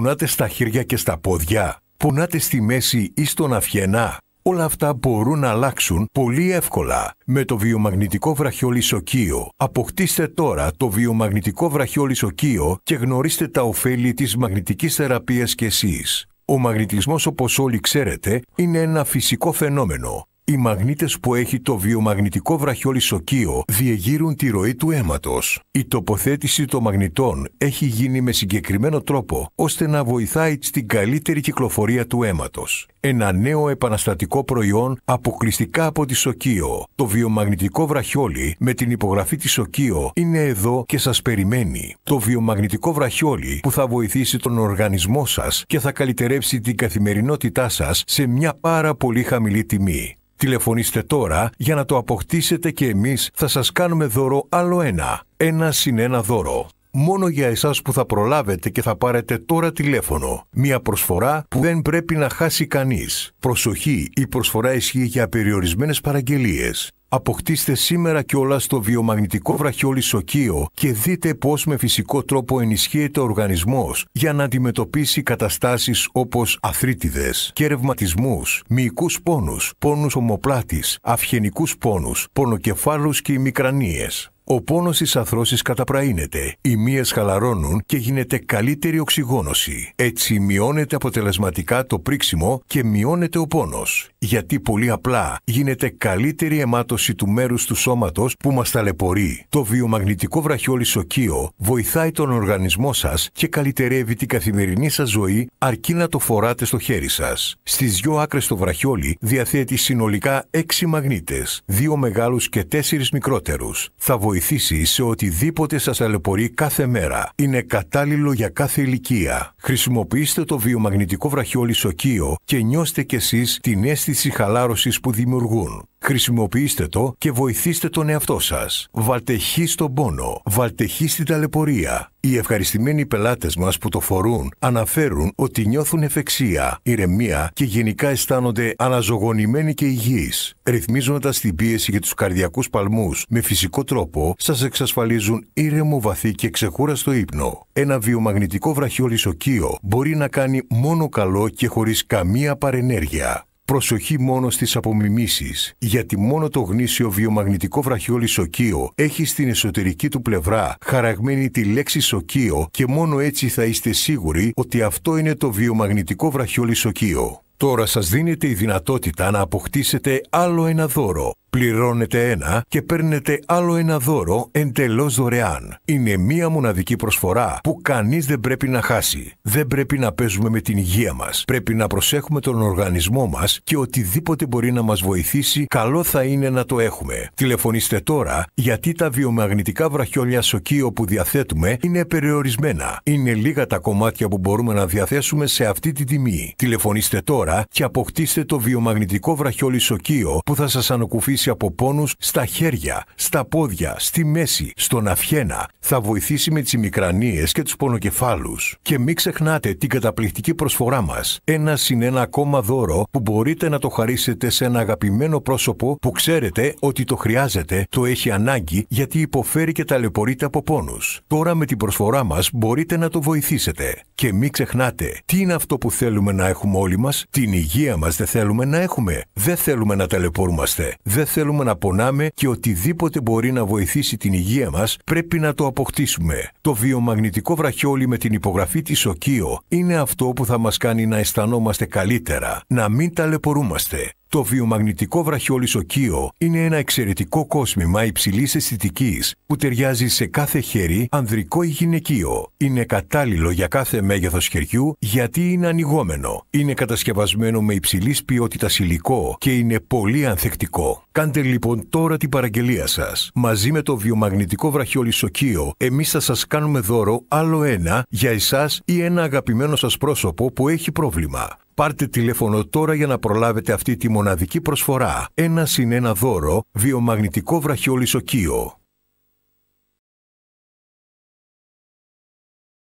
πουνάτε στα χέρια και στα πόδια. πουνάτε στη μέση ή στον αφιενά. Όλα αυτά μπορούν να αλλάξουν πολύ εύκολα. Με το βιομαγνητικό βραχιόλι Αποκτήστε τώρα το βιομαγνητικό βραχιόλι και γνωρίστε τα ωφέλη της μαγνητικής θεραπείας κι εσείς. Ο μαγνητισμός όπως όλοι ξέρετε είναι ένα φυσικό φαινόμενο οι μαγνήτες που έχει το βιομαγνητικό βραχιόλι σοκείο διεγείρουν τη ροή του αίματος. Η τοποθέτηση των μαγνητών έχει γίνει με συγκεκριμένο τρόπο ώστε να βοηθάει στην καλύτερη κυκλοφορία του αίματος. Ένα νέο επαναστατικό προϊόν αποκλειστικά από τη Σοκείο. Το βιομαγνητικό βραχιόλι με την υπογραφή της Σοκείο είναι εδώ και σας περιμένει. Το βιομαγνητικό βραχιόλι που θα βοηθήσει τον οργανισμό σας και θα καλυτερεύσει την καθημερινότητά σας σε μια πάρα πολύ χαμηλή τιμή. Τηλεφωνήστε τώρα για να το αποκτήσετε και εμείς θα σας κάνουμε δώρο άλλο ένα. Ένα συν ένα δώρο. Μόνο για εσάς που θα προλάβετε και θα πάρετε τώρα τηλέφωνο. Μια προσφορά που δεν πρέπει να χάσει κανείς. Προσοχή, η προσφορά ισχύει για περιορισμένες παραγγελίες. Αποκτήστε σήμερα κιόλα στο βιομαγνητικό βραχιόλι Σοκείο και δείτε πώς με φυσικό τρόπο ενισχύεται ο οργανισμός για να αντιμετωπίσει καταστάσεις όπως αθρίτιδες, κερευματισμούς, μυϊκούς πόνους, πόνους ομοπλάτης, αυχενικούς πόνους, πονοκεφάλους και ημικρανίες. Ο πόνος της αθρώσης καταπραίνεται, οι μύες χαλαρώνουν και γίνεται καλύτερη οξυγόνωση. Έτσι μειώνεται αποτελεσματικά το πρίξιμο και μειώνεται ο πόνος. Γιατί πολύ απλά γίνεται καλύτερη αιμάτωση του μέρους του σώματος που μας ταλαιπωρεί. Το βιομαγνητικό βραχιόλι σοκείο βοηθάει τον οργανισμό σας και καλυτερεύει την καθημερινή σας ζωή αρκεί να το φοράτε στο χέρι σας. Στις δύο άκρες το βραχιόλι διαθέτει συνολικά 6 μαγνήτες, δύο μεγάλους και 4 μικρότερους. Θα βοηθάει βοηθήσει σε οτιδήποτε σας αλεπορεί κάθε μέρα. Είναι κατάλληλο για κάθε ηλικία. Χρησιμοποιήστε το βιομαγνητικό βραχιόλι σοκείο και νιώστε κι εσείς την αίσθηση χαλάρωσης που δημιουργούν. Χρησιμοποιήστε το και βοηθήστε τον εαυτό σας. Βάλτε χ στον πόνο, βάλτε χ στην ταλαιπωρία. Οι ευχαριστημένοι πελάτες μας που το φορούν αναφέρουν ότι νιώθουν εφεξία, ηρεμία και γενικά αισθάνονται αναζωογονημένοι και υγιείς. ρυθμίζοντας την πίεση για τους καρδιάκού παλμούς με φυσικό τρόπο, σας εξασφαλίζουν ήρεμο βαθύ και ξεχούραστο ύπνο. Ένα βιομαγνητικό βραχιόλισο μπορεί να κάνει μόνο καλό και χωρίς καμία παρενέργεια. Προσοχή μόνο στις απομιμήσεις, γιατί μόνο το γνήσιο βιομαγνητικό βραχιόλι σοκείο έχει στην εσωτερική του πλευρά χαραγμένη τη λέξη σοκείο και μόνο έτσι θα είστε σίγουροι ότι αυτό είναι το βιομαγνητικό βραχιόλι σοκείο. Τώρα σας δίνεται η δυνατότητα να αποκτήσετε άλλο ένα δώρο. Πληρώνετε ένα και παίρνετε άλλο ένα δώρο εντελώς δωρεάν. Είναι μία μοναδική προσφορά που κανείς δεν πρέπει να χάσει. Δεν πρέπει να παίζουμε με την υγεία μας. Πρέπει να προσέχουμε τον οργανισμό μας και οτιδήποτε μπορεί να μας βοηθήσει καλό θα είναι να το έχουμε. Τηλεφωνήστε τώρα γιατί τα βιομαγνητικά βραχιόλια σοκείο που διαθέτουμε είναι περιορισμένα. Είναι λίγα τα κομμάτια που μπορούμε να διαθέσουμε σε αυτή τη τιμή. Τηλεφωνήστε τώρα και αποκτήστε το βιομαγνητικό βραχιόλι σοκείο που θα σας ανακουφίσει από πόνους στα χέρια, στα πόδια, στη μέση, στον αυχένα. Θα βοηθήσει με τις ημικρανίες και τους πονοκεφάλους. Και μην ξεχνάτε την καταπληκτική προσφορά μας. Ένα συν ένα ακόμα δώρο που μπορείτε να το χαρίσετε σε ένα αγαπημένο πρόσωπο που ξέρετε ότι το χρειάζεται, το έχει ανάγκη γιατί υποφέρει και ταλαιπωρείται από πόνους. Τώρα με την προσφορά μας μπορείτε να το βοηθήσετε. Και μην ξεχνάτε, τι είναι αυτό που θέλουμε να έχουμε όλοι μας, την υγεία μας δεν θέλουμε να έχουμε. Δεν θέλουμε να ταλαιπωρούμαστε. Δεν θέλουμε να πονάμε και οτιδήποτε μπορεί να βοηθήσει την υγεία μας πρέπει να το αποκτήσουμε. Το βιομαγνητικό βραχιόλι με την υπογραφή της ΟΚΙΟ είναι αυτό που θα μας κάνει να αισθανόμαστε καλύτερα, να μην ταλαιπωρούμαστε. Το βιομαγνητικό βραχιόλισοκίο είναι ένα εξαιρετικό κόσμημα υψηλής αισθητικής που ταιριάζει σε κάθε χέρι, ανδρικό ή γυναικείο. Είναι κατάλληλο για κάθε μέγεθος χεριού γιατί είναι ανοιγόμενο. Είναι κατασκευασμένο με υψηλής ποιότητας υλικό και είναι πολύ ανθεκτικό. Κάντε λοιπόν τώρα την παραγγελία σας. Μαζί με το βιομαγνητικό βραχιόλισοκείο, εμείς θα σας κάνουμε δώρο άλλο ένα για εσάς ή ένα αγαπημένο σας πρόσωπο που έχει πρόβλημα. Πάρτε τηλέφωνο τώρα για να προλάβετε αυτή τη μοναδική προσφορά. Ένα συν ένα δώρο, βιομαγνητικό βραχιόλισο Κύο.